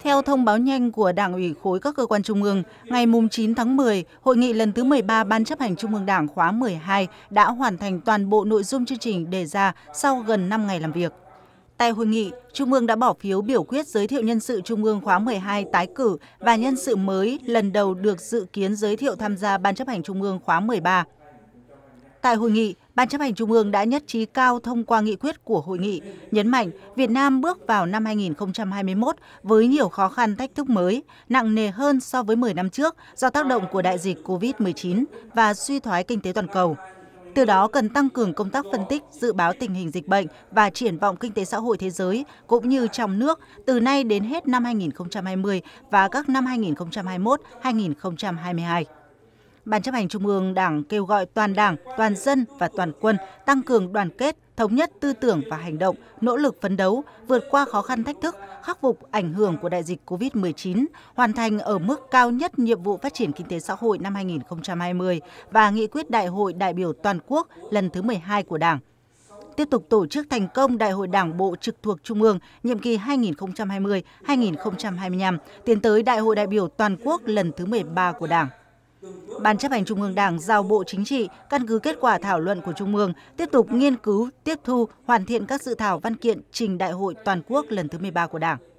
Theo thông báo nhanh của Đảng ủy khối các cơ quan trung ương, ngày 9 tháng 10, hội nghị lần thứ 13 Ban chấp hành Trung ương Đảng khóa 12 đã hoàn thành toàn bộ nội dung chương trình đề ra sau gần 5 ngày làm việc. Tại hội nghị, Trung ương đã bỏ phiếu biểu quyết giới thiệu nhân sự Trung ương khóa 12 tái cử và nhân sự mới lần đầu được dự kiến giới thiệu tham gia Ban chấp hành Trung ương khóa 13. Tại hội nghị, Ban chấp hành Trung ương đã nhất trí cao thông qua nghị quyết của hội nghị, nhấn mạnh Việt Nam bước vào năm 2021 với nhiều khó khăn thách thức mới, nặng nề hơn so với 10 năm trước do tác động của đại dịch COVID-19 và suy thoái kinh tế toàn cầu. Từ đó cần tăng cường công tác phân tích, dự báo tình hình dịch bệnh và triển vọng kinh tế xã hội thế giới cũng như trong nước từ nay đến hết năm 2020 và các năm 2021, 2022. Ban chấp hành Trung ương Đảng kêu gọi toàn Đảng, toàn dân và toàn quân tăng cường đoàn kết, thống nhất tư tưởng và hành động, nỗ lực phấn đấu, vượt qua khó khăn thách thức, khắc phục ảnh hưởng của đại dịch COVID-19, hoàn thành ở mức cao nhất nhiệm vụ phát triển kinh tế xã hội năm 2020 và nghị quyết Đại hội đại biểu toàn quốc lần thứ 12 của Đảng tiếp tục tổ chức thành công Đại hội Đảng bộ trực thuộc Trung ương nhiệm kỳ 2020-2025, tiến tới Đại hội đại biểu toàn quốc lần thứ 13 của Đảng. Ban chấp hành Trung ương Đảng giao Bộ Chính trị căn cứ kết quả thảo luận của Trung ương tiếp tục nghiên cứu, tiếp thu, hoàn thiện các dự thảo văn kiện trình Đại hội toàn quốc lần thứ 13 của Đảng.